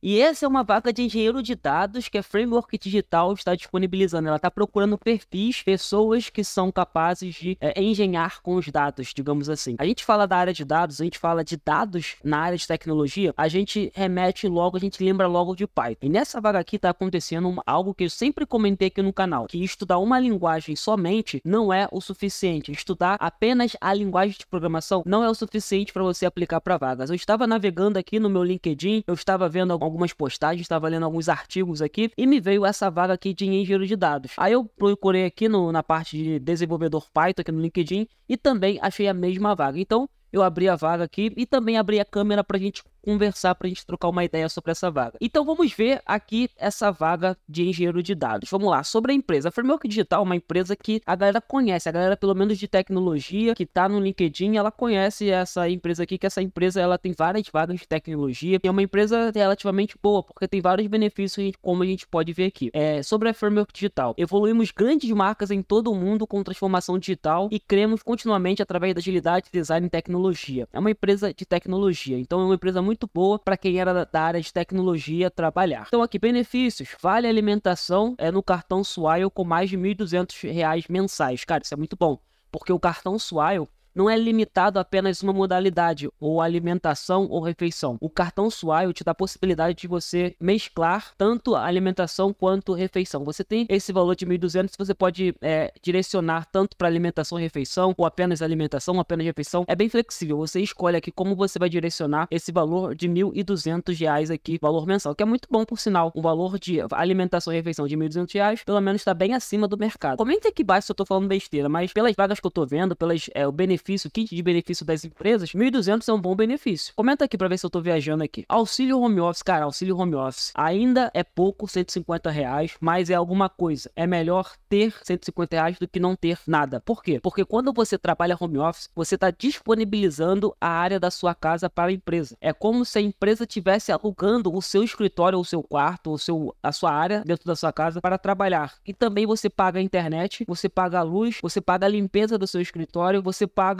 E essa é uma vaga de engenheiro de dados que a é Framework Digital está disponibilizando. Ela está procurando perfis, pessoas que são capazes de é, engenhar com os dados, digamos assim. A gente fala da área de dados, a gente fala de dados na área de tecnologia, a gente remete logo, a gente lembra logo de Python. E nessa vaga aqui está acontecendo algo que eu sempre comentei aqui no canal, que estudar uma linguagem somente não é o suficiente. Estudar apenas a linguagem de programação não é o suficiente para você aplicar para vagas. Eu estava navegando aqui no meu LinkedIn, eu estava vendo algumas algumas postagens, estava lendo alguns artigos aqui e me veio essa vaga aqui de engenheiro de dados. Aí eu procurei aqui no, na parte de desenvolvedor Python aqui no LinkedIn e também achei a mesma vaga. Então eu abri a vaga aqui e também abri a câmera para a gente conversar para a gente trocar uma ideia sobre essa vaga. Então vamos ver aqui essa vaga de engenheiro de dados. Vamos lá, sobre a empresa. A Framework Digital é uma empresa que a galera conhece, a galera pelo menos de tecnologia que está no LinkedIn, ela conhece essa empresa aqui, que essa empresa ela tem várias vagas de tecnologia e é uma empresa relativamente boa, porque tem vários benefícios como a gente pode ver aqui. É, sobre a Framework Digital, evoluímos grandes marcas em todo o mundo com transformação digital e cremos continuamente através da agilidade, design e tecnologia. É uma empresa de tecnologia, então é uma empresa muito muito boa para quem era da área de tecnologia trabalhar. Então aqui, benefícios, vale alimentação é no cartão Swile com mais de R$ 1.200 mensais. Cara, isso é muito bom, porque o cartão Swile não é limitado a apenas uma modalidade, ou alimentação ou refeição. O cartão Swile te dá a possibilidade de você mesclar tanto alimentação quanto refeição. Você tem esse valor de 1.200, você pode é, direcionar tanto para alimentação e refeição, ou apenas alimentação, ou apenas refeição. É bem flexível, você escolhe aqui como você vai direcionar esse valor de 1.200 reais aqui, valor mensal, que é muito bom, por sinal. O valor de alimentação e refeição de 1.200 reais, pelo menos está bem acima do mercado. Comenta aqui embaixo se eu estou falando besteira, mas pelas vagas que eu estou vendo, pelas, é, o benefício benefício, kit de benefício das empresas, 1.200 é um bom benefício. Comenta aqui para ver se eu tô viajando aqui. Auxílio home office, cara, auxílio home office ainda é pouco, 150 reais, mas é alguma coisa. É melhor ter 150 reais do que não ter nada. Por quê? Porque quando você trabalha home office, você está disponibilizando a área da sua casa para a empresa. É como se a empresa tivesse alugando o seu escritório, o seu quarto, o seu, a sua área dentro da sua casa para trabalhar. E também você paga a internet, você paga a luz, você paga a limpeza do seu escritório, você paga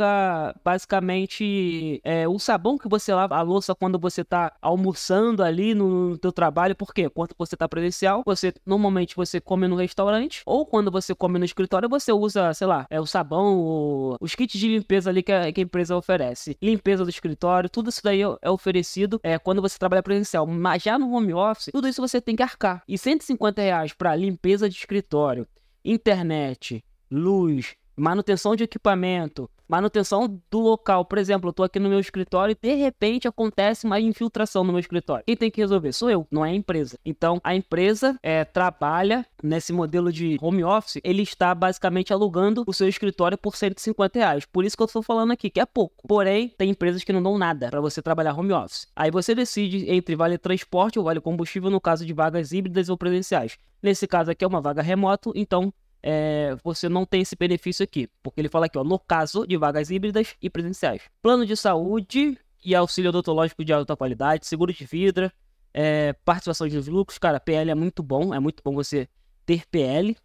basicamente é, o sabão que você lava a louça quando você tá almoçando ali no, no teu trabalho, porque quando você tá presencial, você normalmente você come no restaurante, ou quando você come no escritório, você usa, sei lá, é o sabão, o, os kits de limpeza ali que a, que a, empresa oferece. Limpeza do escritório, tudo isso daí é, é oferecido é, quando você trabalha presencial. Mas já no home office, tudo isso você tem que arcar. E 150 reais para limpeza de escritório, internet, luz, manutenção de equipamento, manutenção do local. Por exemplo, eu estou aqui no meu escritório e de repente acontece uma infiltração no meu escritório. Quem tem que resolver? Sou eu, não é a empresa. Então, a empresa é, trabalha nesse modelo de home office, ele está basicamente alugando o seu escritório por 150 reais. Por isso que eu estou falando aqui, que é pouco. Porém, tem empresas que não dão nada para você trabalhar home office. Aí você decide entre vale transporte ou vale combustível no caso de vagas híbridas ou presenciais. Nesse caso aqui é uma vaga remoto, então é, você não tem esse benefício aqui. Porque ele fala aqui, ó, no caso de vagas híbridas e presenciais. Plano de saúde e auxílio odontológico de alta qualidade, seguro de vidra é, participação de lucros. Cara, PL é muito bom, é muito bom você ter PL.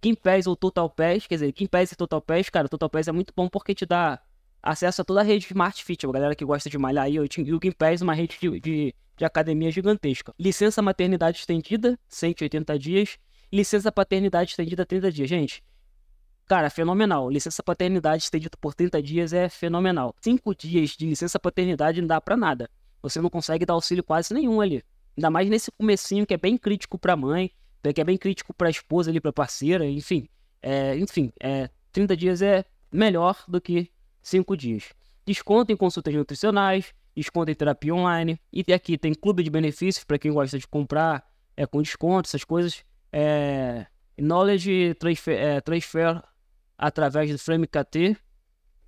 quem Pass ou Total Pass, quer dizer, quem Pass e Total Pass, cara, Total Pass é muito bom porque te dá acesso a toda a rede Smart Fit, a galera que gosta de malhar aí, eu o Kim Pass, uma rede de, de, de academia gigantesca. Licença maternidade estendida, 180 dias Licença paternidade estendida a 30 dias. Gente, Cara, fenomenal. Licença paternidade estendida por 30 dias é fenomenal. Cinco dias de licença paternidade não dá para nada. Você não consegue dar auxílio quase nenhum ali. Ainda mais nesse comecinho que é bem crítico pra mãe, né, que é bem crítico pra esposa ali, pra parceira, enfim. É, enfim, é, 30 dias é melhor do que 5 dias. Desconto em consultas nutricionais, desconto em terapia online. E aqui tem clube de benefícios para quem gosta de comprar é, com desconto, essas coisas é, Knowledge transfer, é, transfer através do FrameKT,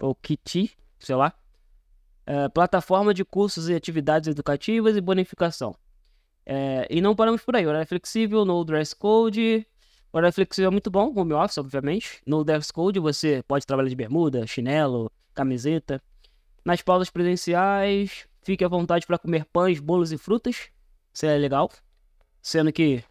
ou KIT, sei lá. É, plataforma de cursos e atividades educativas e bonificação. É, e não paramos por aí. Horário flexível, no dress code. Horário flexível é muito bom, home office, obviamente. No dress code você pode trabalhar de bermuda, chinelo, camiseta. Nas pausas presenciais, fique à vontade para comer pães, bolos e frutas. Isso é legal. Sendo que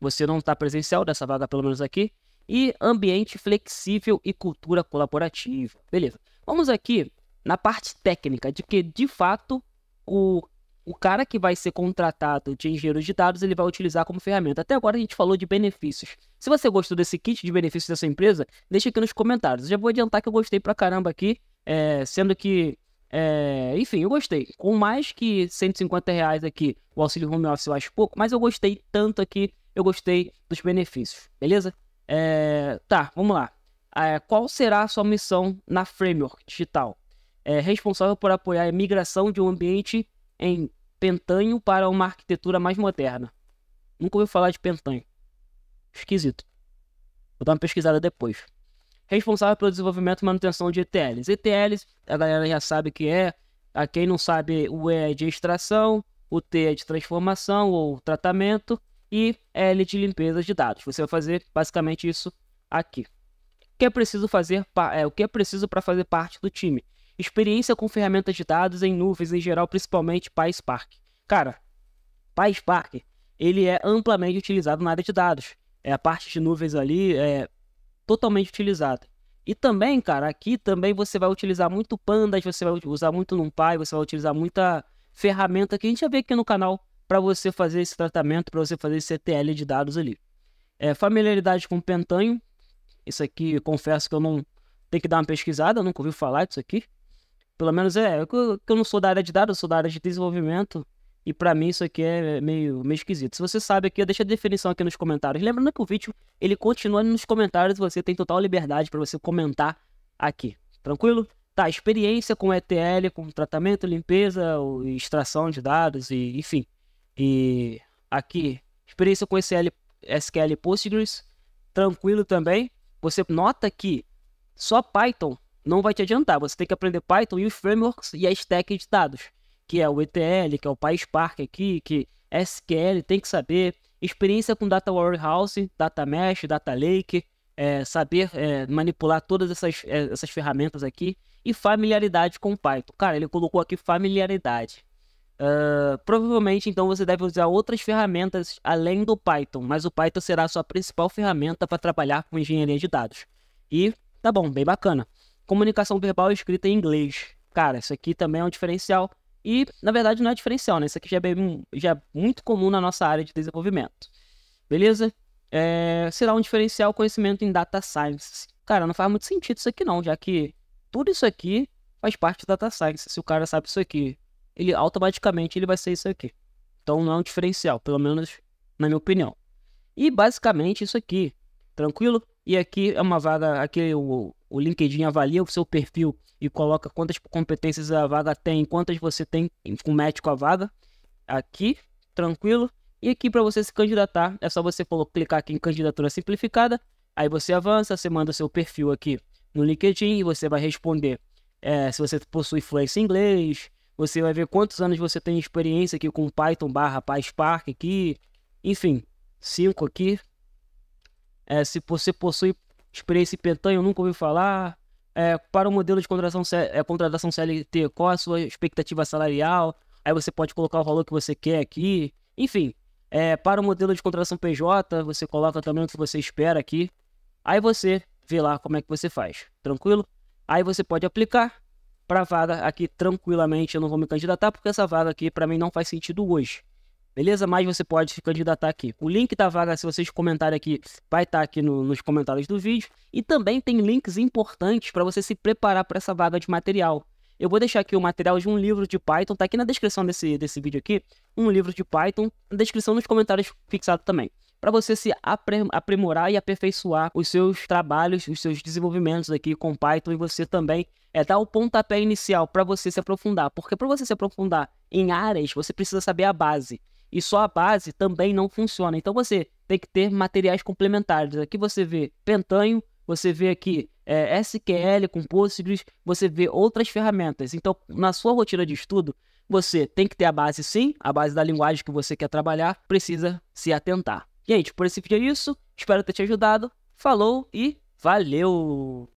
você não está presencial dessa vaga, pelo menos aqui. E ambiente flexível e cultura colaborativa. Beleza. Vamos aqui na parte técnica, de que de fato o, o cara que vai ser contratado de engenheiro de dados ele vai utilizar como ferramenta. Até agora a gente falou de benefícios. Se você gostou desse kit de benefícios da sua empresa, deixa aqui nos comentários. Eu já vou adiantar que eu gostei pra caramba aqui, é, sendo que. É, enfim, eu gostei. Com mais que 150 reais aqui, o auxílio home office eu acho pouco, mas eu gostei tanto aqui eu gostei dos benefícios, beleza? É, tá, vamos lá. É, qual será a sua missão na framework digital? É, responsável por apoiar a migração de um ambiente em Pentanho para uma arquitetura mais moderna. Nunca ouvi falar de Pentanho. Esquisito. Vou dar uma pesquisada depois. Responsável pelo desenvolvimento e manutenção de ETLs. ETLs, a galera já sabe que é. A quem não sabe, o E é de extração, o T é de transformação ou tratamento, e L eh, de limpeza de dados. Você vai fazer basicamente isso aqui. O que é preciso fazer é, o que é preciso para fazer parte do time? Experiência com ferramentas de dados em nuvens em geral, principalmente PySpark. Cara, PySpark ele é amplamente utilizado na área de dados. É a parte de nuvens ali é totalmente utilizada. E também, cara, aqui também você vai utilizar muito pandas, você vai usar muito NumPy, você vai utilizar muita ferramenta que a gente já vê aqui no canal para você fazer esse tratamento, para você fazer esse ETL de dados ali. É, familiaridade com pentanho. Isso aqui, confesso que eu não tenho que dar uma pesquisada, nunca ouvi falar disso aqui. Pelo menos é, eu, eu não sou da área de dados, eu sou da área de desenvolvimento. E para mim isso aqui é meio, meio esquisito. Se você sabe aqui, deixa a definição aqui nos comentários. Lembrando que o vídeo, ele continua nos comentários, você tem total liberdade para você comentar aqui. Tranquilo? Tá, experiência com ETL, com tratamento, limpeza, extração de dados e enfim. E aqui, experiência com SQL, SQL Postgres, tranquilo também. Você nota que só Python não vai te adiantar. Você tem que aprender Python e os frameworks e a stack de dados, que é o ETL, que é o PySpark aqui, que SQL tem que saber. Experiência com Data Warehouse, Data Mesh, Data Lake, é, saber é, manipular todas essas, é, essas ferramentas aqui e familiaridade com Python. Cara, ele colocou aqui familiaridade. Uh, provavelmente então você deve usar outras ferramentas além do Python, mas o Python será a sua principal ferramenta para trabalhar com engenharia de dados. E tá bom, bem bacana. Comunicação verbal escrita em inglês. Cara, isso aqui também é um diferencial. E na verdade não é diferencial, né? Isso aqui já é, bem, já é muito comum na nossa área de desenvolvimento. Beleza? É, será um diferencial conhecimento em data science. Cara, não faz muito sentido isso aqui não, já que tudo isso aqui faz parte do data science. Se o cara sabe isso aqui, ele automaticamente ele vai ser isso aqui. Então não é um diferencial, pelo menos na minha opinião. E basicamente isso aqui, tranquilo? E aqui é uma vaga, aqui o, o LinkedIn avalia o seu perfil e coloca quantas competências a vaga tem, quantas você tem com match a vaga. Aqui, tranquilo. E aqui para você se candidatar, é só você clicar aqui em candidatura simplificada, aí você avança, você manda seu perfil aqui no LinkedIn e você vai responder é, se você possui fluência em inglês, você vai ver quantos anos você tem experiência aqui com Python barra PySpark aqui. Enfim, 5 aqui. É, se você possui experiência em eu nunca ouvi falar. É, para o modelo de contratação, é, contratação CLT, qual a sua expectativa salarial? Aí você pode colocar o valor que você quer aqui. Enfim, é, para o modelo de contratação PJ, você coloca também o que você espera aqui. Aí você vê lá como é que você faz, tranquilo? Aí você pode aplicar para vaga aqui tranquilamente. Eu não vou me candidatar porque essa vaga aqui para mim não faz sentido hoje. Beleza? Mas você pode se candidatar aqui. O link da vaga, se vocês comentarem aqui, vai estar tá aqui no, nos comentários do vídeo. E também tem links importantes para você se preparar para essa vaga de material. Eu vou deixar aqui o material de um livro de Python, tá aqui na descrição desse, desse vídeo aqui, um livro de Python, na descrição nos comentários fixado também, para você se aprimorar e aperfeiçoar os seus trabalhos, os seus desenvolvimentos aqui com Python e você também é dar o pontapé inicial para você se aprofundar. Porque para você se aprofundar em áreas, você precisa saber a base. E só a base também não funciona. Então você tem que ter materiais complementares. Aqui você vê Pentanho, você vê aqui é, SQL com Postgres, você vê outras ferramentas. Então, na sua rotina de estudo, você tem que ter a base sim, a base da linguagem que você quer trabalhar, precisa se atentar. Gente, por esse vídeo é isso. Espero ter te ajudado. Falou e valeu!